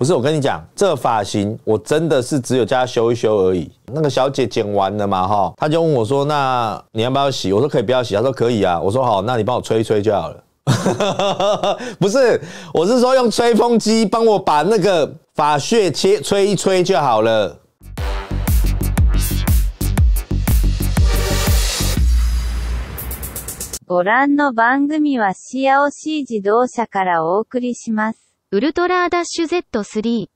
不是，我跟你讲，这发型我真的是只有叫她修一修而已。那个小姐剪完了嘛，哈，她就问我说：“那你要不要洗？”我说：“可以不要洗。”她说：“可以啊。”我说：“好，那你帮我吹一吹就好了。”不是，我是说用吹风机帮我把那个发屑切吹一吹就好了。ご覧の番組はシアオシー自動車からお送りします。u l ッ r a Z 3。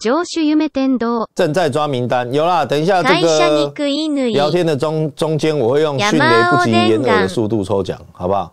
上手夢天正在抓名单，有啦。等一下这个聊天的中中间，我会用迅雷不及掩耳的速度抽奖，好不好？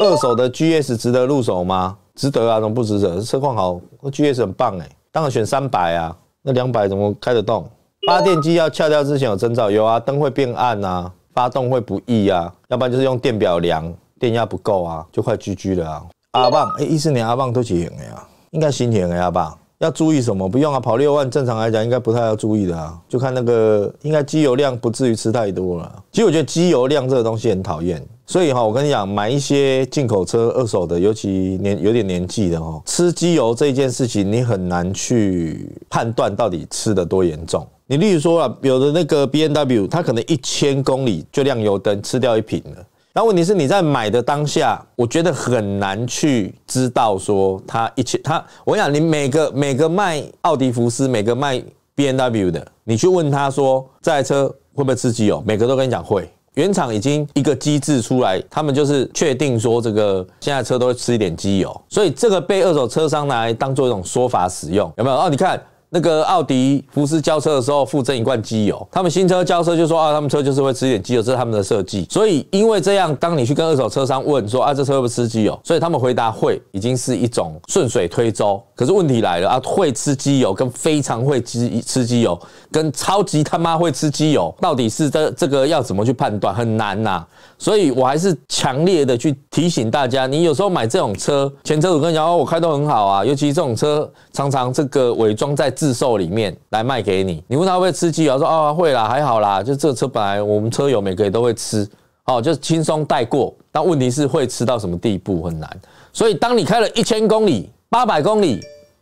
二手的 GS 值得入手吗？值得啊，怎么不值得？车况好，那 GS 很棒哎。当然选三百啊，那两百怎么开得动？发电机要翘掉之前有征兆，有啊，灯会变暗啊，发动会不易啊，要不然就是用电表量电压不够啊，就快 GG 了啊。阿棒，哎，一四年阿棒都几型了呀？应该新型的阿棒要注意什么？不用啊，跑六万，正常来讲应该不太要注意的啊。就看那个，应该机油量不至于吃太多了。其实我觉得机油量这个东西很讨厌，所以哈，我跟你讲，买一些进口车二手的，尤其年有点年纪的哦，吃机油这一件事情你很难去判断到底吃的多严重。你例如说啊，有的那个 B N W，它可能一千公里就亮油灯，吃掉一瓶了。那问题是，你在买的当下，我觉得很难去知道说它一切，它我想你每个每个卖奥迪、福斯，每个卖 B M W 的，你去问他说这台车会不会吃机油，每个都跟你讲会。原厂已经一个机制出来，他们就是确定说这个现在车都会吃一点机油，所以这个被二手车商拿来当做一种说法使用，有没有？哦，你看。那个奥迪福斯交车的时候附赠一罐机油，他们新车交车就说啊，他们车就是会吃一点机油，这是他们的设计。所以因为这样，当你去跟二手车商问说啊，这车会不会吃机油？所以他们回答会，已经是一种顺水推舟。可是问题来了啊，会吃机油跟非常会吃机油跟超级他妈会吃机油，到底是这这个要怎么去判断？很难呐。所以我还是强烈的去提醒大家，你有时候买这种车，前车主跟你哦，我开都很好啊，尤其这种车常常这个伪装在。自售里面来卖给你，你问他会不会吃机油，说啊会啦，还好啦，就这个车本来我们车友每个月都会吃，好，就是轻松带过。但问题是会吃到什么地步很难，所以当你开了一千公里、八百公里，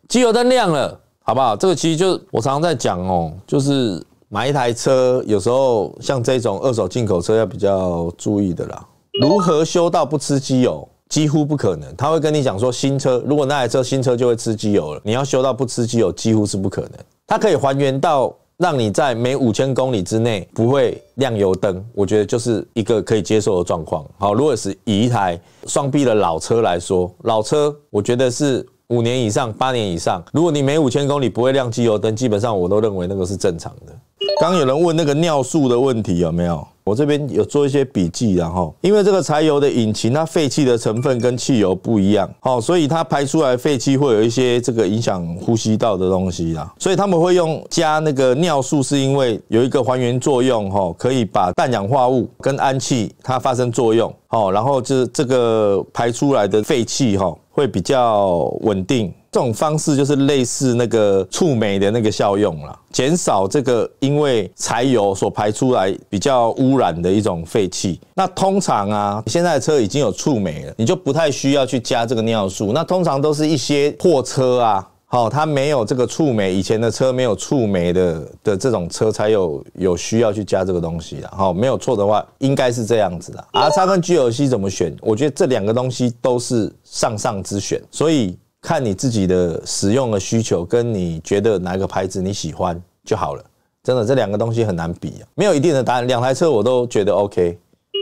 机油灯亮了，好不好？这个其实就是我常常在讲哦，就是买一台车，有时候像这种二手进口车要比较注意的啦。如何修到不吃机油？几乎不可能，他会跟你讲说新车，如果那台车新车就会吃机油了，你要修到不吃机油几乎是不可能。它可以还原到让你在每五千公里之内不会亮油灯，我觉得就是一个可以接受的状况。好，如果是以一台双臂的老车来说，老车我觉得是五年以上、八年以上，如果你每五千公里不会亮机油灯，基本上我都认为那个是正常的。刚有人问那个尿素的问题有没有？我这边有做一些笔记，然后因为这个柴油的引擎，它废气的成分跟汽油不一样，好，所以它排出来废气会有一些这个影响呼吸道的东西啦，所以他们会用加那个尿素，是因为有一个还原作用，哈，可以把氮氧化物跟氨气它发生作用，好，然后就是这个排出来的废气哈会比较稳定。这种方式就是类似那个触媒的那个效用了，减少这个因为柴油所排出来比较污染的一种废气。那通常啊，现在的车已经有触媒了，你就不太需要去加这个尿素。那通常都是一些货车啊，好，它没有这个触媒，以前的车没有触媒的的这种车才有有需要去加这个东西的。好，没有错的话，应该是这样子的。R 差跟 G L C 怎么选？我觉得这两个东西都是上上之选，所以。看你自己的使用的需求，跟你觉得哪个牌子你喜欢就好了。真的，这两个东西很难比啊，没有一定的答案。两台车我都觉得 OK。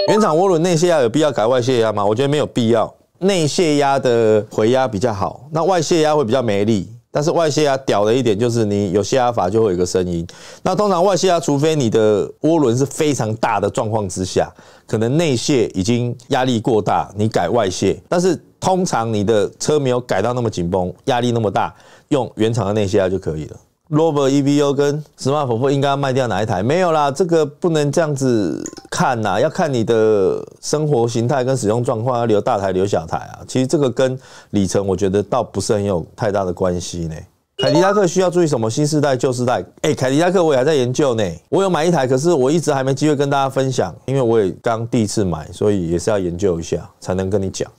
原厂涡轮内泄压有必要改外泄压吗？我觉得没有必要。内泄压的回压比较好，那外泄压会比较没力。但是外泄压屌的一点就是，你有泄压阀就会有一个声音。那通常外泄压，除非你的涡轮是非常大的状况之下，可能内泄已经压力过大，你改外泄，但是。通常你的车没有改到那么紧绷，压力那么大，用原厂的那些啊就可以了。Robert E V o 跟石马婆婆应该要卖掉哪一台？没有啦，这个不能这样子看呐，要看你的生活形态跟使用状况，要留大台留小台啊。其实这个跟里程我觉得倒不是很有太大的关系呢。凯迪拉克需要注意什么？新时代旧时代？哎，凯迪拉克我也还在研究呢。我有买一台，可是我一直还没机会跟大家分享，因为我也刚第一次买，所以也是要研究一下才能跟你讲。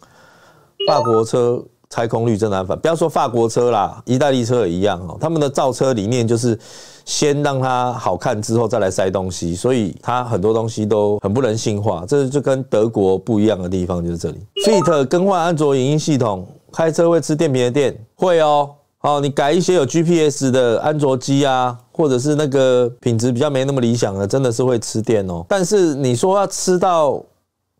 法国车拆空率真难反，不要说法国车啦，意大利车一样哦。他们的造车理念就是先让它好看，之后再来塞东西，所以它很多东西都很不人性化。这就跟德国不一样的地方就是这里。Fit 更换安卓影音系统，开车会吃电瓶的电？会哦。哦，你改一些有 GPS 的安卓机啊，或者是那个品质比较没那么理想的，真的是会吃电哦。但是你说要吃到？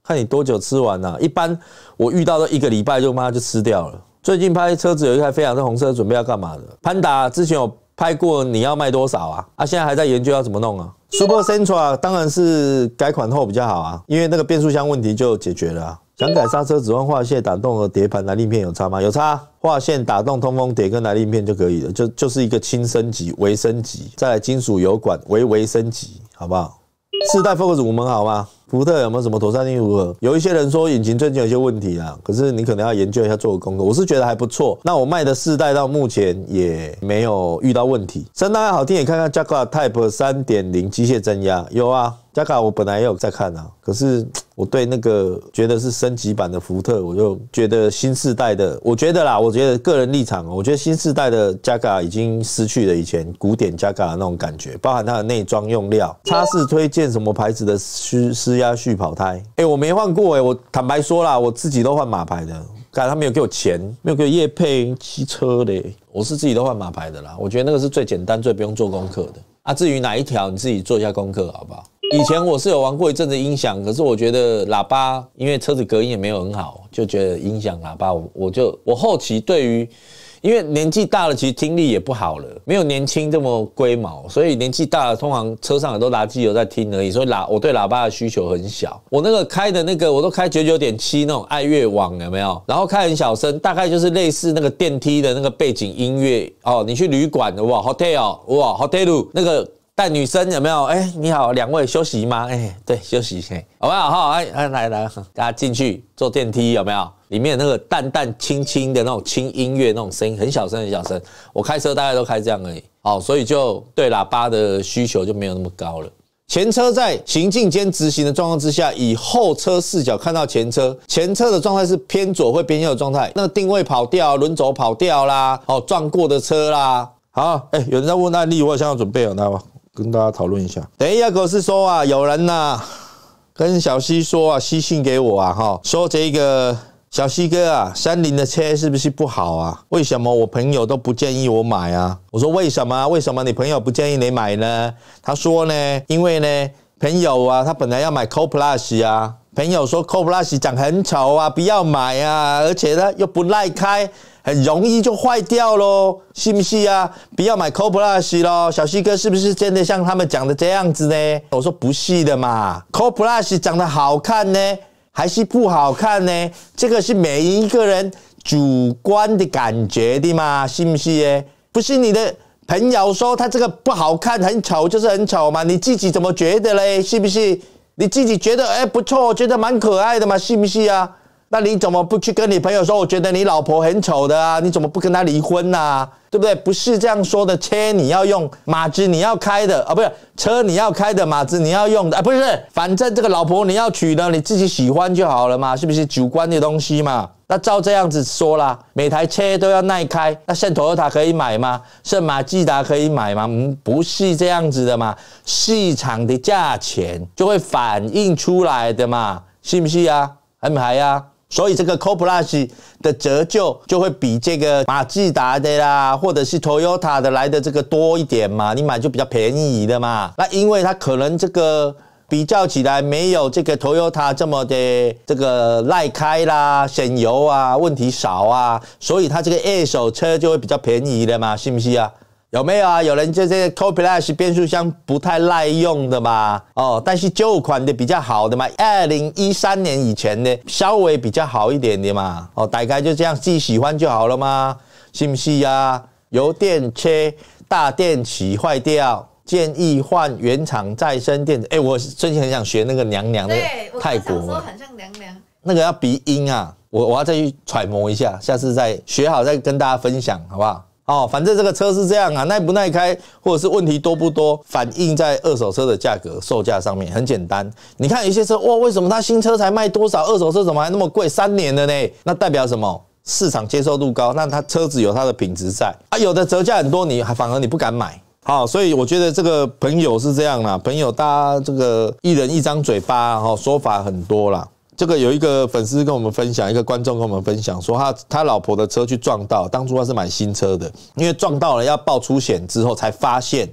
看你多久吃完呐？一般我遇到的一个礼拜就妈就吃掉了。最近拍车子有一台飞扬的红色，准备要干嘛的？潘达之前有拍过，你要卖多少啊？啊，现在还在研究要怎么弄啊？Super Sentra 当然是改款后比较好啊，因为那个变速箱问题就解决了。想改刹车，只换化线、打洞和碟盘、来历片有差吗？有差，化线、打洞、通风碟跟来历片就可以了，就就是一个轻升级、微升级，再金属油管、微微升级，好不好？四代 Focus 五门好吗？福特有没有什么妥善性如何？有一些人说引擎最近有些问题啊，可是你可能要研究一下做课。我是觉得还不错。那我卖的四代到目前也没有遇到问题。声音还好听，也看看 Jaguar Type 三点零机械增压有啊。j a g a 我本来也有在看啊，可是 我对那个觉得是升级版的福特，我就觉得新世代的，我觉得啦，我觉得个人立场，我觉得新世代的 j a g a 已经失去了以前古典 j a g a 那种感觉，包含它的内装用料。叉是推荐什么牌子的施施压续跑胎？哎，我没换过哎，我坦白说啦，我自己都换马牌的，但他没有给我钱，没有给我叶配骑车嘞，我是自己都换马牌的啦，我觉得那个是最简单、最不用做功课的啊。至于哪一条，你自己做一下功课好不好？以前我是有玩过一阵子音响，可是我觉得喇叭，因为车子隔音也没有很好，就觉得音响喇叭，我我就我后期对于，因为年纪大了，其实听力也不好了，没有年轻这么龟毛，所以年纪大了，通常车上也都拿机友在听而已，所以喇我对喇叭的需求很小。我那个开的那个我都开九九点七那种爱乐网有没有？然后开很小声，大概就是类似那个电梯的那个背景音乐哦。你去旅馆哇，hotel 哇，hotel 那个。带女生有没有？哎，你好，两位休息吗？哎，对，休息一下，好不好？好，哎，哎，来来，大家进去坐电梯，有没有？里面那个淡淡轻轻的那种轻音乐，那种声音很小声，很小声。我开车大概都开这样而已，哦，所以就对喇叭的需求就没有那么高了。前车在行进间直行的状况之下，以后车视角看到前车，前车的状态是偏左或偏右的状态，那定位跑掉，轮轴跑掉啦，哦，撞过的车啦，好，哎，有人在问案例，我现要准备啊，来吧。跟大家讨论一下。等一下，狗是说啊，有人呐，跟小西说啊，私信给我啊，哈，说这个小西哥啊，三菱的车是不是不好啊？为什么我朋友都不建议我买啊？我说为什么？为什么你朋友不建议你买呢？他说呢，因为呢，朋友啊，他本来要买 Co Plus 啊，朋友说 Co Plus 长很丑啊，不要买啊，而且呢，又不耐开。很容易就坏掉喽，信不信啊？不要买 c o l Plus 咯，小西哥是不是真的像他们讲的这样子呢？我说不是的嘛，c o l Plus 长得好看呢，还是不好看呢？这个是每一个人主观的感觉的嘛，信不信？不是你的朋友说他这个不好看，很丑就是很丑嘛，你自己怎么觉得嘞？是不是？你自己觉得哎不错，觉得蛮可爱的嘛，信不信啊？那你怎么不去跟你朋友说？我觉得你老婆很丑的啊！你怎么不跟她离婚呢？对不对？不是这样说的，车你要用马子你要开的啊，不是车你要开的马子你要用的啊，不是，反正这个老婆你要娶的，你自己喜欢就好了嘛，是不是主观的东西嘛？那照这样子说啦，每台车都要耐开，那圣托塔可以买吗？圣马自达可以买吗？不是这样子的嘛？市场的价钱就会反映出来的嘛，信不信啊？安排啊！所以这个 c o p l a s 的折旧就会比这个马自达的啦，或者是 Toyota 的来的这个多一点嘛，你买就比较便宜的嘛。那因为它可能这个比较起来没有这个 Toyota 这么的这个耐开啦、省油啊、问题少啊，所以它这个二手车就会比较便宜的嘛，是不是啊？有没有啊？有人就这 c o p l a s h 变速箱不太耐用的嘛？哦，但是旧款的比较好的嘛。二零一三年以前的稍微比较好一点的嘛。哦，大概就这样自己喜欢就好了嘛，是不是呀？油电车大电池坏掉，建议换原厂再生电池。哎，我最近很想学那个娘娘的，泰国很像娘娘。那个要鼻音啊，我我要再去揣摩一下，下次再学好再跟大家分享，好不好？哦，反正这个车是这样啊，耐不耐开，或者是问题多不多，反映在二手车的价格售价上面，很简单。你看有些车哇，为什么它新车才卖多少，二手车怎么还那么贵？三年的呢，那代表什么？市场接受度高，那它车子有它的品质在啊。有的折价很多，你还反而你不敢买。好，所以我觉得这个朋友是这样啦。朋友，大家这个一人一张嘴巴，哈，说法很多啦。这个有一个粉丝跟我们分享，一个观众跟我们分享说，他他老婆的车去撞到，当初他是买新车的，因为撞到了要报出险之后才发现，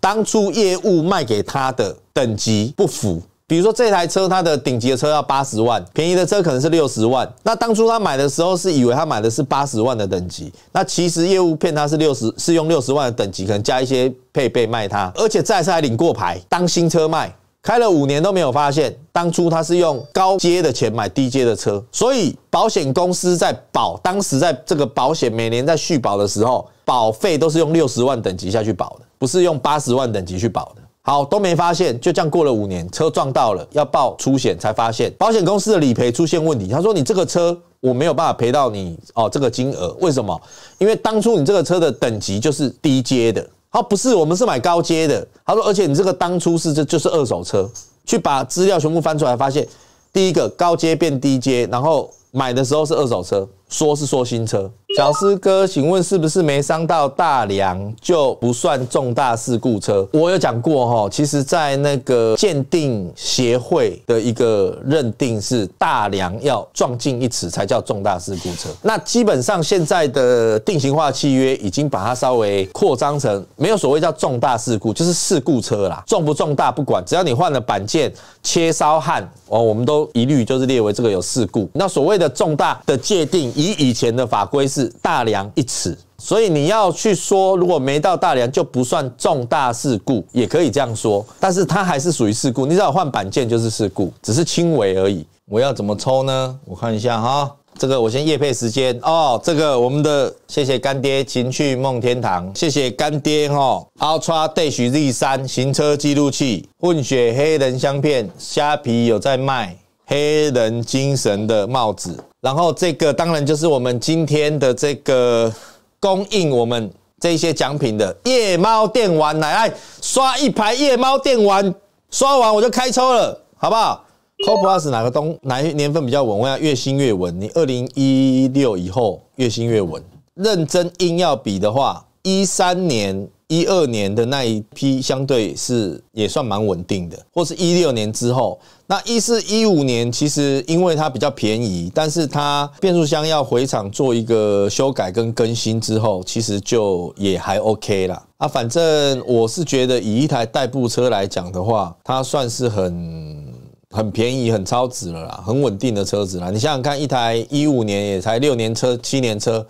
当初业务卖给他的等级不符。比如说这台车，它的顶级的车要八十万，便宜的车可能是六十万。那当初他买的时候是以为他买的是八十万的等级，那其实业务骗他是六十，是用六十万的等级可能加一些配备卖他，而且再次还领过牌当新车卖。开了五年都没有发现，当初他是用高阶的钱买低阶的车，所以保险公司在保，当时在这个保险每年在续保的时候，保费都是用六十万等级下去保的，不是用八十万等级去保的。好，都没发现，就这样过了五年，车撞到了，要报出险才发现，保险公司的理赔出现问题。他说：“你这个车我没有办法赔到你哦，这个金额为什么？因为当初你这个车的等级就是低阶的。”哦，不是，我们是买高阶的。他说，而且你这个当初是就就是二手车，去把资料全部翻出来，发现第一个高阶变低阶，然后买的时候是二手车。说是说新车，小师哥，请问是不是没伤到大梁就不算重大事故车？我有讲过哈，其实，在那个鉴定协会的一个认定是大梁要撞进一尺才叫重大事故车。那基本上现在的定型化契约已经把它稍微扩张成没有所谓叫重大事故，就是事故车啦，重不重大不管，只要你换了板件、切烧焊，哦，我们都一律就是列为这个有事故。那所谓的重大的界定。以以前的法规是大梁一尺，所以你要去说，如果没到大梁就不算重大事故，也可以这样说。但是它还是属于事故，你只要换板件就是事故，只是轻微而已。我要怎么抽呢？我看一下哈，这个我先夜配时间哦。这个我们的谢谢干爹情趣梦天堂，谢谢干爹哈。Ultra Dash Z 三行车记录器，混血黑人香片，虾皮有在卖黑人精神的帽子。然后这个当然就是我们今天的这个供应我们这些奖品的夜猫电玩来来刷一排夜猫电玩，刷完我就开抽了，好不好？COPUS 哪个东哪一年份比较稳？我要月薪越稳，你二零一六以后月薪越稳，认真硬要比的话，一三年。一二年的那一批相对是也算蛮稳定的，或是一六年之后，那一是一五年，其实因为它比较便宜，但是它变速箱要回厂做一个修改跟更新之后，其实就也还 OK 啦。啊。反正我是觉得以一台代步车来讲的话，它算是很很便宜、很超值了啦，很稳定的车子啦。你想想看，一台一五年也才六年车、七年车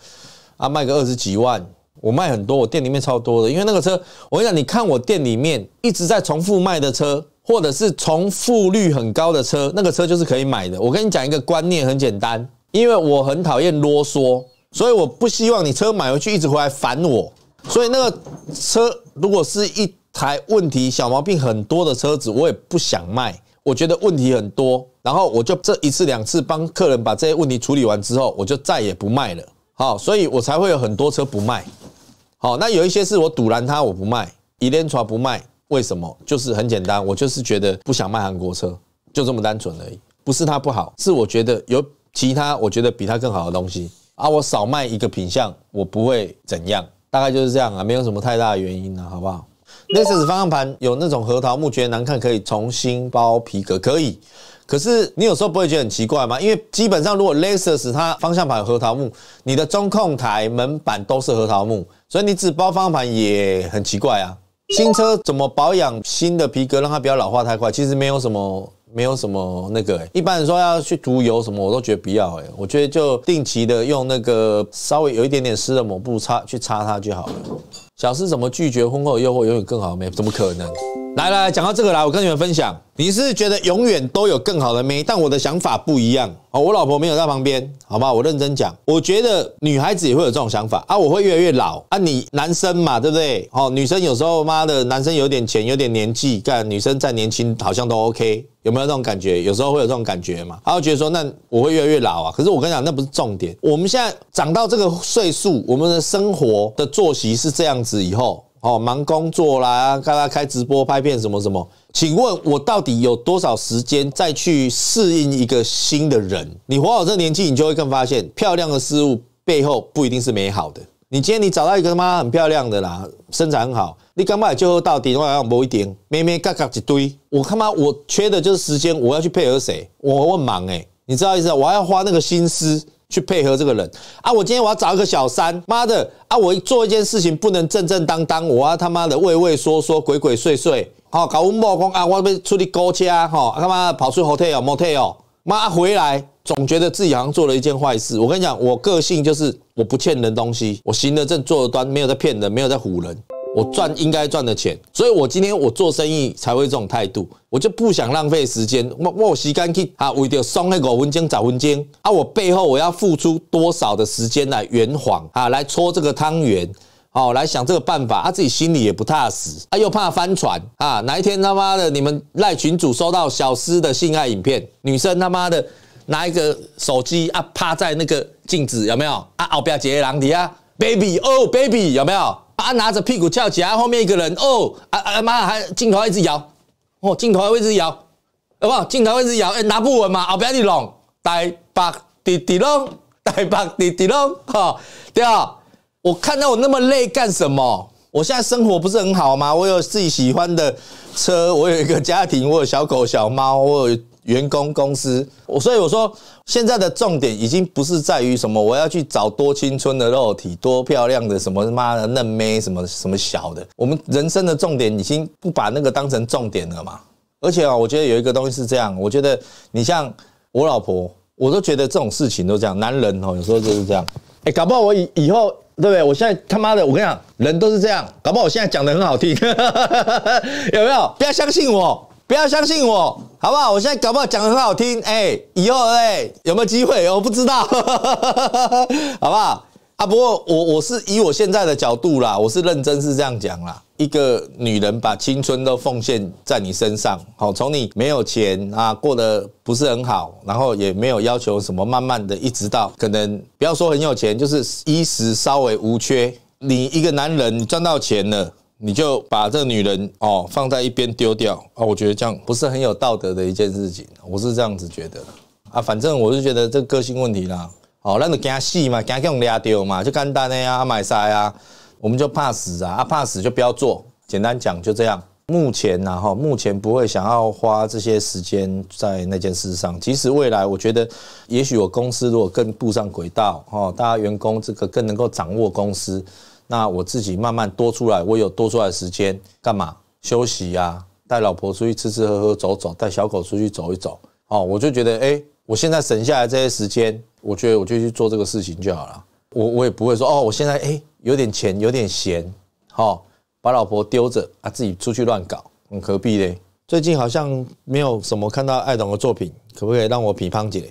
啊，卖个二十几万。我卖很多，我店里面超多的，因为那个车，我跟你讲，你看我店里面一直在重复卖的车，或者是重复率很高的车，那个车就是可以买的。我跟你讲一个观念很简单，因为我很讨厌啰嗦，所以我不希望你车买回去一直回来烦我。所以那个车如果是一台问题小毛病很多的车子，我也不想卖，我觉得问题很多，然后我就这一次两次帮客人把这些问题处理完之后，我就再也不卖了。好，所以我才会有很多车不卖。哦，那有一些是我堵拦他，我不卖，Elentra 不卖，为什么？就是很简单，我就是觉得不想卖韩国车，就这么单纯而已。不是它不好，是我觉得有其他我觉得比它更好的东西，啊，我少卖一个品相，我不会怎样，大概就是这样啊，没有什么太大的原因啊，好不好？Lexus 方向盘有那种核桃木，觉得难看可以重新包皮革，可以。可是你有时候不会觉得很奇怪吗？因为基本上如果 Lexus 它方向盘有核桃木，你的中控台、门板都是核桃木。所以你只包方向盘也很奇怪啊！新车怎么保养新的皮革，让它不要老化太快？其实没有什么，没有什么那个。一般人说要去涂油什么，我都觉得不要。哎，我觉得就定期的用那个稍微有一点点湿的抹布擦去擦它就好了。小师怎么拒绝婚后的诱惑，永远更好没？怎么可能？来来，讲到这个来，我跟你们分享。你是觉得永远都有更好的妹，但我的想法不一样哦。我老婆没有在旁边，好好？我认真讲，我觉得女孩子也会有这种想法啊。我会越来越老啊，你男生嘛，对不对？哦，女生有时候妈的，男生有点钱，有点年纪，干女生再年轻好像都 OK，有没有这种感觉？有时候会有这种感觉嘛？啊，觉得说那我会越来越老啊。可是我跟你讲，那不是重点。我们现在长到这个岁数，我们的生活的作息是这样子，以后。哦，忙工作啦，刚刚开直播拍片什么什么？请问我到底有多少时间再去适应一个新的人？你活到这年纪，你就会更发现，漂亮的事物背后不一定是美好的。你今天你找到一个他妈很漂亮的啦，身材很好，你刚买就喝到底，我要某一点，咩咩嘎嘎一堆。我他妈我缺的就是时间，我要去配合谁？我问忙哎，你知道意思？我要花那个心思。去配合这个人啊！我今天我要找一个小三，妈的啊！我做一件事情不能正正当当，我要他妈的畏畏缩缩、鬼鬼祟祟，好搞温包工啊！我被出去勾车啊，哈他妈跑出 hotel motel，妈回来总觉得自己好像做了一件坏事。我跟你讲，我个性就是我不欠人东西，我行得正坐得端，没有在骗人，没有在唬人。我赚应该赚的钱，所以我今天我做生意才会这种态度，我就不想浪费时间，我我洗间去啊，我得双那狗文件找文件啊，我背后我要付出多少的时间来圆谎啊，来搓这个汤圆，哦，来想这个办法，他自己心里也不踏实啊，又怕翻船啊，哪一天他妈的你们赖群主收到小诗的性爱影片，女生他妈的拿一个手机啊趴在那个镜子有没有啊？不要姐，狼弟啊。Baby，哦，Baby，有没有？啊，拿着屁股翘起来，后面一个人，哦，啊啊妈，还镜头一直摇，哦，镜头会一直摇，好不好？镜头一直摇，哎，拿不稳嘛？啊，不要你弄，大白滴滴弄，大白滴滴弄，哈，对啊，我看到我那么累干什么？我现在生活不是很好吗？我有自己喜欢的车，我有一个家庭，我有小狗小猫，我有。员工公司，我所以我说现在的重点已经不是在于什么，我要去找多青春的肉体，多漂亮的什么妈的嫩妹，什么什么小的。我们人生的重点已经不把那个当成重点了嘛。而且啊，我觉得有一个东西是这样，我觉得你像我老婆，我都觉得这种事情都这样。男人哦，有时候就是这样。哎，搞不好我以以后对不对？我现在他妈的，我跟你讲，人都是这样。搞不好我现在讲的很好听，有没有？不要相信我。不要相信我，好不好？我现在搞不好讲的很好听，哎，以后哎有没有机会，我不知道，好不好？啊，不过我我是以我现在的角度啦，我是认真是这样讲啦。一个女人把青春都奉献在你身上，好，从你没有钱啊，过得不是很好，然后也没有要求什么，慢慢的一直到可能不要说很有钱，就是衣食稍微无缺。你一个男人，赚到钱了。你就把这女人哦放在一边丢掉啊！我觉得这样不是很有道德的一件事情，我是这样子觉得啊。反正我是觉得这个性问题啦，哦，那你惊死嘛，惊给我们俩丢嘛，就简单的呀，买啥呀，我们就怕死啊，怕死就不要做。简单讲就这样。目前呢，哈，目前不会想要花这些时间在那件事上。即使未来，我觉得也许我公司如果更步上轨道，哦，大家员工这个更能够掌握公司。那我自己慢慢多出来，我有多出来时间干嘛？休息呀，带老婆出去吃吃喝喝、走走，带小狗出去走一走。哦，我就觉得，哎，我现在省下来这些时间，我觉得我就去做这个事情就好了。我我也不会说，哦，我现在哎有点钱，有点闲，哦，把老婆丢着啊，自己出去乱搞，何必嘞？最近好像没有什么看到艾董的作品，可不可以让我批判姐？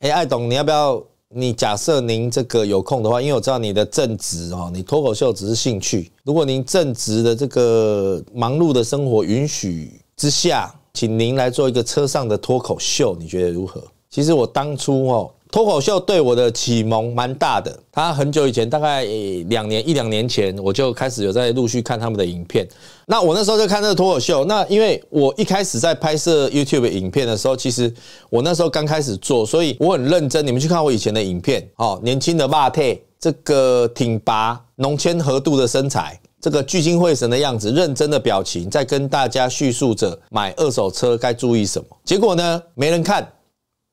哎，艾董，你要不要？你假设您这个有空的话，因为我知道你的正职哦，你脱口秀只是兴趣。如果您正职的这个忙碌的生活允许之下，请您来做一个车上的脱口秀，你觉得如何？其实我当初哦。脱口秀对我的启蒙蛮大的。他很久以前，大概两年一两年前，我就开始有在陆续看他们的影片。那我那时候在看那个脱口秀。那因为我一开始在拍摄 YouTube 影片的时候，其实我那时候刚开始做，所以我很认真。你们去看我以前的影片哦，年轻的 Mate，这个挺拔、浓肩和度的身材，这个聚精会神的样子、认真的表情，在跟大家叙述着买二手车该注意什么。结果呢，没人看，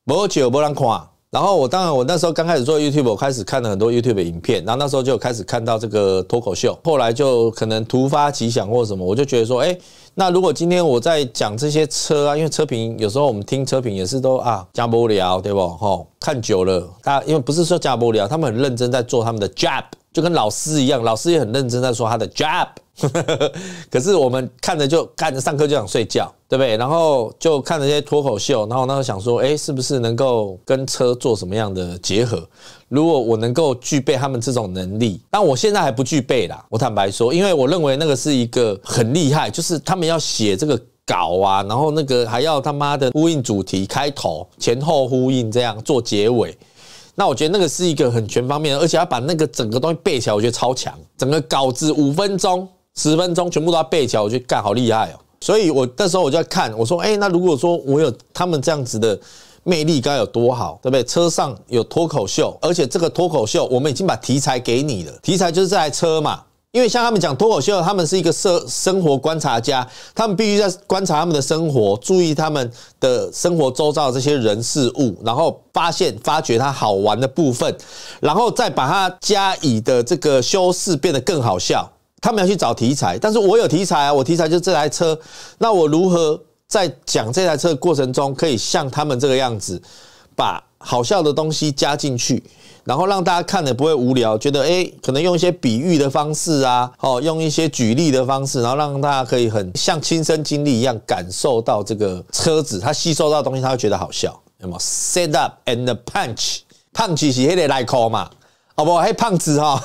不酒不让看。然后我当然，我那时候刚开始做 YouTube，开始看了很多 YouTube 影片，然后那时候就开始看到这个脱口秀，后来就可能突发奇想或什么，我就觉得说，哎，那如果今天我在讲这些车啊，因为车评有时候我们听车评也是都啊加不聊，对不？吼，看久了，大家因为不是说加不聊，他们很认真在做他们的 j o b 就跟老师一样，老师也很认真在说他的 j o b 可是我们看着就看着上课就想睡觉。对不对？然后就看那些脱口秀，然后那时候想说，哎，是不是能够跟车做什么样的结合？如果我能够具备他们这种能力，但我现在还不具备啦。我坦白说，因为我认为那个是一个很厉害，就是他们要写这个稿啊，然后那个还要他妈的呼应主题、开头、前后呼应，这样做结尾。那我觉得那个是一个很全方面的，而且要把那个整个东西背起来，我觉得超强。整个稿子五分钟、十分钟全部都要背起来，我觉得干好厉害哦。所以，我那时候我就在看，我说，哎，那如果说我有他们这样子的魅力，该有多好，对不对？车上有脱口秀，而且这个脱口秀，我们已经把题材给你了，题材就是这台车嘛。因为像他们讲脱口秀，他们是一个社生活观察家，他们必须在观察他们的生活，注意他们的生活周遭这些人事物，然后发现、发掘它好玩的部分，然后再把它加以的这个修饰，变得更好笑。他们要去找题材，但是我有题材啊，我题材就是这台车。那我如何在讲这台车过程中，可以像他们这个样子，把好笑的东西加进去，然后让大家看了不会无聊，觉得哎，可能用一些比喻的方式啊，哦，用一些举例的方式，然后让大家可以很像亲身经历一样感受到这个车子，他吸收到东西，他会觉得好笑，那么 s t a n d up and punch，punch 是那个奶酷嘛？好不，黑胖子哈，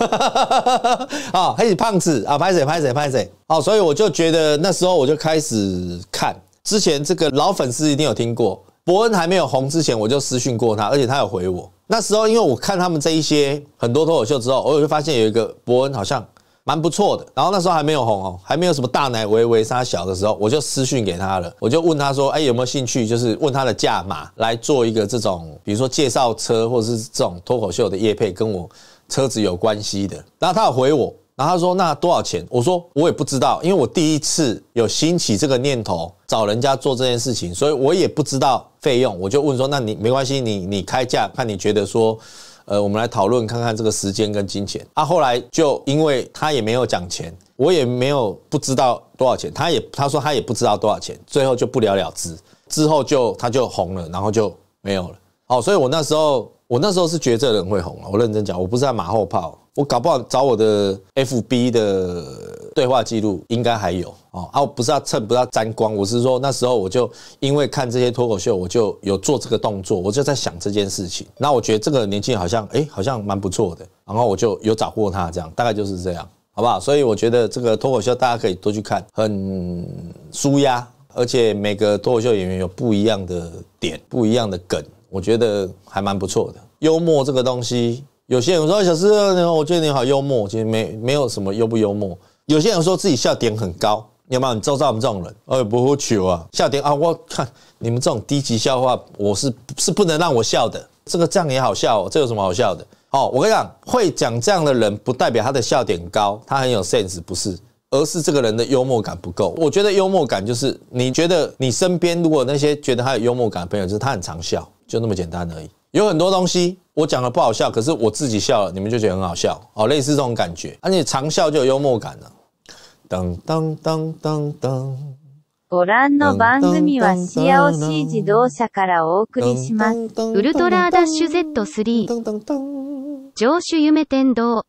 啊，黑胖子啊，拍谁拍谁拍谁，好，所以我就觉得那时候我就开始看，之前这个老粉丝一定有听过，伯恩还没有红之前，我就私讯过他，而且他有回我，那时候因为我看他们这一些很多脱口秀之后，我有发现有一个伯恩好像。蛮不错的，然后那时候还没有红哦，还没有什么大奶维维他小的时候我就私讯给他了，我就问他说：“哎，有没有兴趣？就是问他的价码，来做一个这种，比如说介绍车或者是这种脱口秀的叶配，跟我车子有关系的。”然后他有回我，然后他说：“那多少钱？”我说：“我也不知道，因为我第一次有兴起这个念头找人家做这件事情，所以我也不知道费用。”我就问说：“那你没关系，你你开价，看你觉得说。”呃，我们来讨论看看这个时间跟金钱。啊，后来就因为他也没有讲钱，我也没有不知道多少钱，他也他说他也不知道多少钱，最后就不了了之。之后就他就红了，然后就没有了。好，所以我那时候我那时候是觉这人会红了。我认真讲，我不是在马后炮，我搞不好找我的 FB 的。对话记录应该还有哦啊，我不是要蹭，不是要沾光，我是说那时候我就因为看这些脱口秀，我就有做这个动作，我就在想这件事情。那我觉得这个年人好像哎，好像蛮不错的。然后我就有找过他，这样大概就是这样，好不好？所以我觉得这个脱口秀大家可以多去看，很舒压，而且每个脱口秀演员有不一样的点，不一样的梗，我觉得还蛮不错的。幽默这个东西，有些人说小师，你好，我觉得你好幽默，其实没没有什么幽不幽默。有些人说自己笑点很高，有没有？你知道我们这种人，哎，不取啊，笑点啊，我看你们这种低级笑话，我是是不能让我笑的。这个这样也好笑，这有什么好笑的？哦，我跟你讲，会讲这样的人，不代表他的笑点高，他很有 sense，不是，而是这个人的幽默感不够。我觉得幽默感就是，你觉得你身边如果那些觉得他有幽默感的朋友，就是他很常笑，就那么简单而已。有很多东西我讲的不好笑，可是我自己笑了，你们就觉得很好笑，哦，类似这种感觉，而、啊、且长笑就有幽默感了。当当当当当。ご覧の番組は幸せい自動車からお送りします。ウルトラダッシュ Z3。上手夢天堂。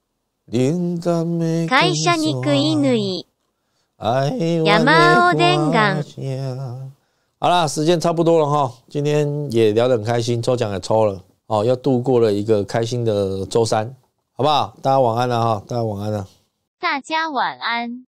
会社に食い縫山尾伝願。好啦，时间差不多了哈，今天也聊得很开心，抽奖也抽了哦，要度过了一个开心的周三，好不好？大家晚安啦，哈，大家晚安了，大家晚安。